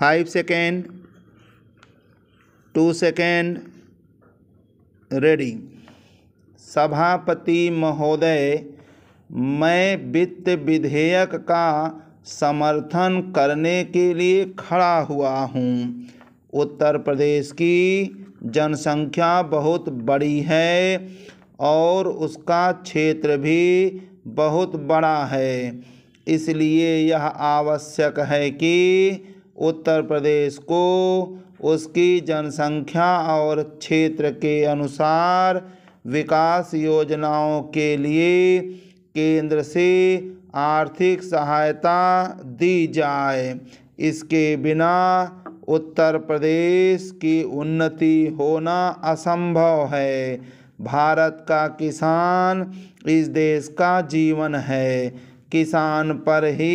Five second to second reading सभापति महोदय मैं वित्त विधेयक का समर्थन करने के लिए खड़ा हुआ हूँ उत्तर प्रदेश की जनसंख्या बहुत बड़ी है और उसका क्षेत्र भी बहुत बड़ा है इसलिए यह आवश्यक है कि उत्तर प्रदेश को उसकी जनसंख्या और क्षेत्र के अनुसार विकास योजनाओं के लिए केंद्र से आर्थिक सहायता दी जाए इसके बिना उत्तर प्रदेश की उन्नति होना असंभव है भारत का किसान इस देश का जीवन है किसान पर ही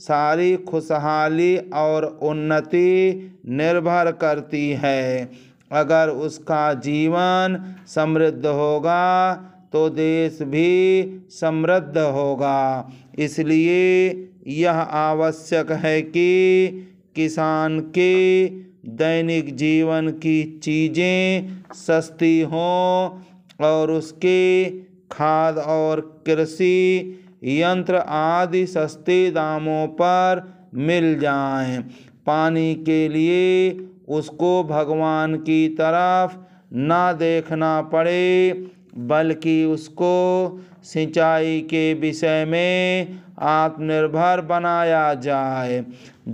सारी खुशहाली और उन्नति निर्भर करती है अगर उसका जीवन समृद्ध होगा तो देश भी समृद्ध होगा इसलिए यह आवश्यक है कि किसान के दैनिक जीवन की चीज़ें सस्ती हों और उसके खाद और कृषि यंत्र आदि सस्ते दामों पर मिल जाएं। पानी के लिए उसको भगवान की तरफ ना देखना पड़े बल्कि उसको सिंचाई के विषय में आत्मनिर्भर बनाया जाए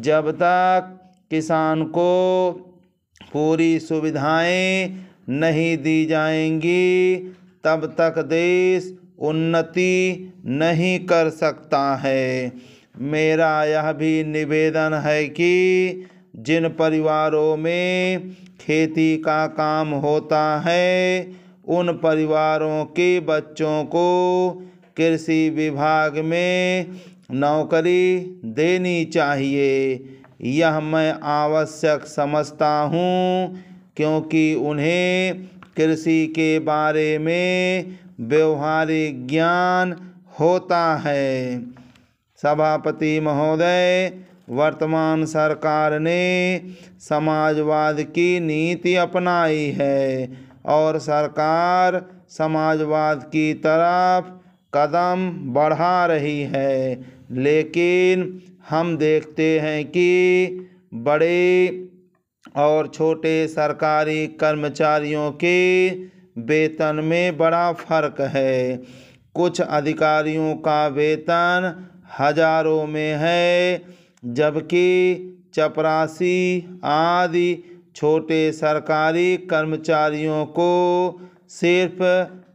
जब तक किसान को पूरी सुविधाएं नहीं दी जाएंगी तब तक देश उन्नति नहीं कर सकता है मेरा यह भी निवेदन है कि जिन परिवारों में खेती का काम होता है उन परिवारों के बच्चों को कृषि विभाग में नौकरी देनी चाहिए यह मैं आवश्यक समझता हूँ क्योंकि उन्हें कृषि के बारे में व्यवहारिक ज्ञान होता है सभापति महोदय वर्तमान सरकार ने समाजवाद की नीति अपनाई है और सरकार समाजवाद की तरफ कदम बढ़ा रही है लेकिन हम देखते हैं कि बड़े और छोटे सरकारी कर्मचारियों के वेतन में बड़ा फर्क है कुछ अधिकारियों का वेतन हजारों में है जबकि चपरासी आदि छोटे सरकारी कर्मचारियों को सिर्फ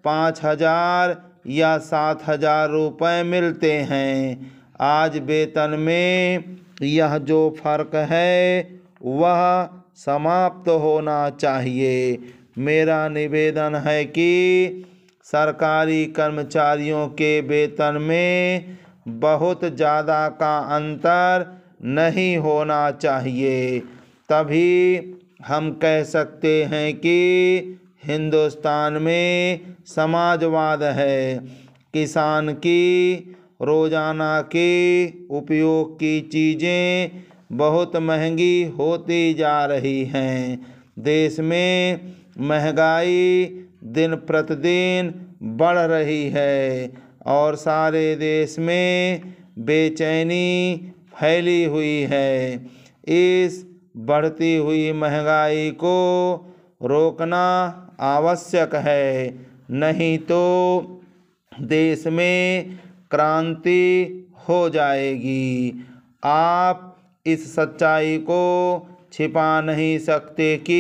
पाँच हजार या सात हजार रुपये मिलते हैं आज वेतन में यह जो फर्क है वह समाप्त होना चाहिए मेरा निवेदन है कि सरकारी कर्मचारियों के वेतन में बहुत ज़्यादा का अंतर नहीं होना चाहिए तभी हम कह सकते हैं कि हिंदुस्तान में समाजवाद है किसान की रोज़ाना के उपयोग की चीज़ें बहुत महंगी होती जा रही हैं देश में महंगाई दिन प्रतिदिन बढ़ रही है और सारे देश में बेचैनी फैली हुई है इस बढ़ती हुई महंगाई को रोकना आवश्यक है नहीं तो देश में क्रांति हो जाएगी आप इस सच्चाई को छिपा नहीं सकते कि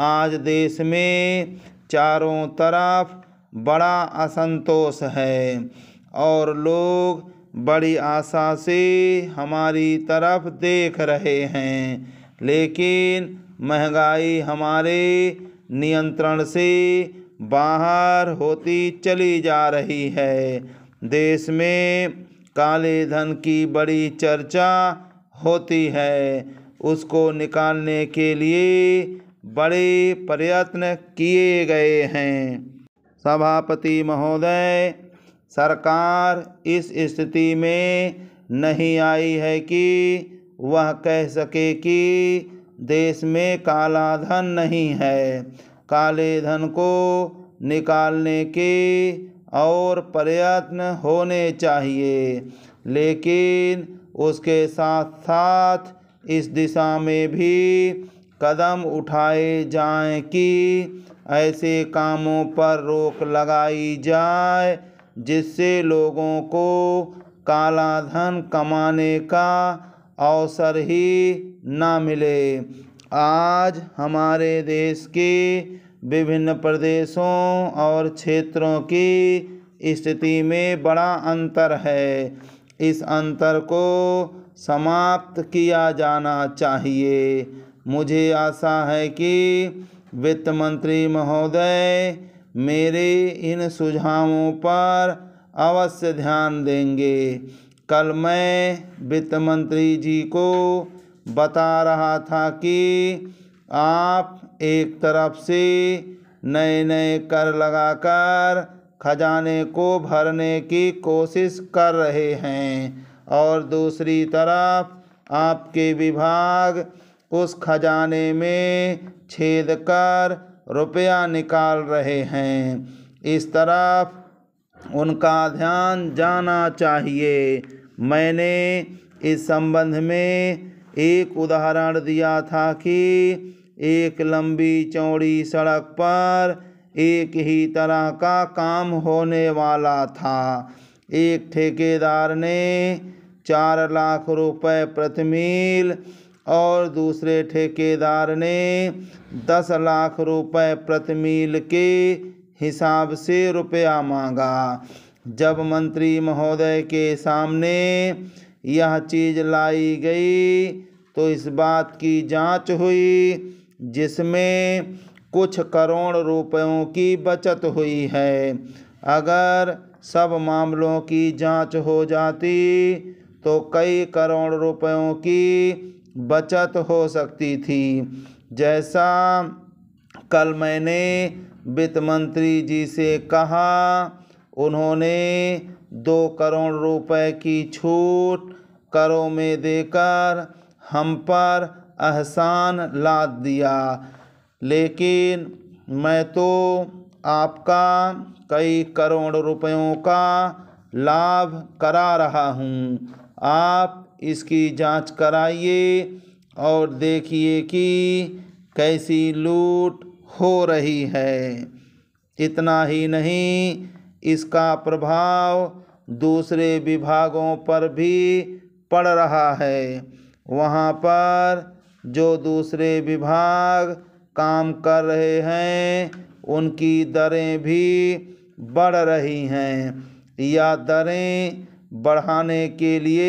आज देश में चारों तरफ बड़ा असंतोष है और लोग बड़ी आशा से हमारी तरफ देख रहे हैं लेकिन महंगाई हमारे नियंत्रण से बाहर होती चली जा रही है देश में काले धन की बड़ी चर्चा होती है उसको निकालने के लिए बड़े प्रयत्न किए गए हैं सभापति महोदय सरकार इस स्थिति में नहीं आई है कि वह कह सके कि देश में काला धन नहीं है काले धन को निकालने के और प्रयत्न होने चाहिए लेकिन उसके साथ साथ इस दिशा में भी कदम उठाए जाएं कि ऐसे कामों पर रोक लगाई जाए जिससे लोगों को काला धन कमाने का अवसर ही ना मिले आज हमारे देश के विभिन्न प्रदेशों और क्षेत्रों की स्थिति में बड़ा अंतर है इस अंतर को समाप्त किया जाना चाहिए मुझे आशा है कि वित्त मंत्री महोदय मेरे इन सुझावों पर अवश्य ध्यान देंगे कल मैं वित्त मंत्री जी को बता रहा था कि आप एक तरफ से नए नए कर लगाकर खजाने को भरने की कोशिश कर रहे हैं और दूसरी तरफ आपके विभाग उस खजाने में छेद कर रुपया निकाल रहे हैं इस तरफ उनका ध्यान जाना चाहिए मैंने इस संबंध में एक उदाहरण दिया था कि एक लंबी चौड़ी सड़क पर एक ही तरह का काम होने वाला था एक ठेकेदार ने चार लाख रुपए प्रति मील और दूसरे ठेकेदार ने दस लाख रुपए प्रति मील के हिसाब से रुपया मांगा जब मंत्री महोदय के सामने यह चीज़ लाई गई तो इस बात की जांच हुई जिसमें कुछ करोड़ रुपयों की बचत हुई है अगर सब मामलों की जांच हो जाती तो कई करोड़ रुपयों की बचत हो सकती थी जैसा कल मैंने वित्त मंत्री जी से कहा उन्होंने दो करोड़ रुपए की छूट करों में देकर हम पर एहसान लाद दिया लेकिन मैं तो आपका कई करोड़ रुपयों का लाभ करा रहा हूँ आप इसकी जांच कराइए और देखिए कि कैसी लूट हो रही है इतना ही नहीं इसका प्रभाव दूसरे विभागों पर भी पड़ रहा है वहाँ पर जो दूसरे विभाग काम कर रहे हैं उनकी दरें भी बढ़ रही हैं या दरें बढ़ाने के लिए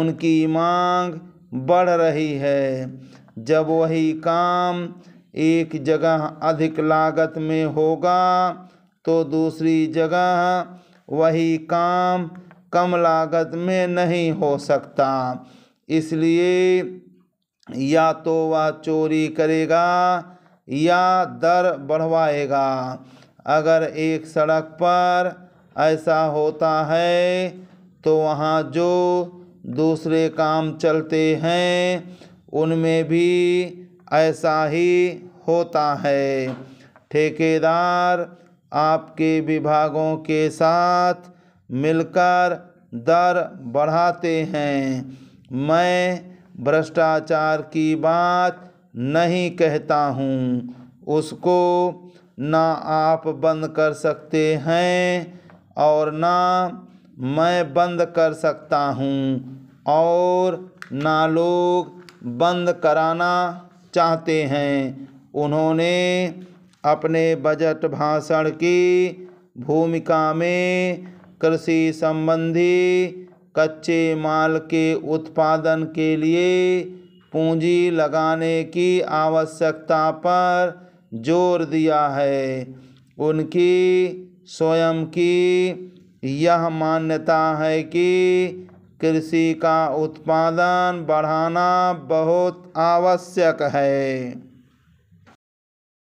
उनकी मांग बढ़ रही है जब वही काम एक जगह अधिक लागत में होगा तो दूसरी जगह वही काम कम लागत में नहीं हो सकता इसलिए या तो वह चोरी करेगा या दर बढ़वाएगा अगर एक सड़क पर ऐसा होता है तो वहाँ जो दूसरे काम चलते हैं उनमें भी ऐसा ही होता है ठेकेदार आपके विभागों के साथ मिलकर दर बढ़ाते हैं मैं भ्रष्टाचार की बात नहीं कहता हूँ उसको ना आप बंद कर सकते हैं और ना मैं बंद कर सकता हूँ और ना लोग बंद कराना चाहते हैं उन्होंने अपने बजट भाषण की भूमिका में कृषि संबंधी कच्चे माल के उत्पादन के लिए पूंजी लगाने की आवश्यकता पर जोर दिया है उनकी स्वयं की यह मान्यता है कि कृषि का उत्पादन बढ़ाना बहुत आवश्यक है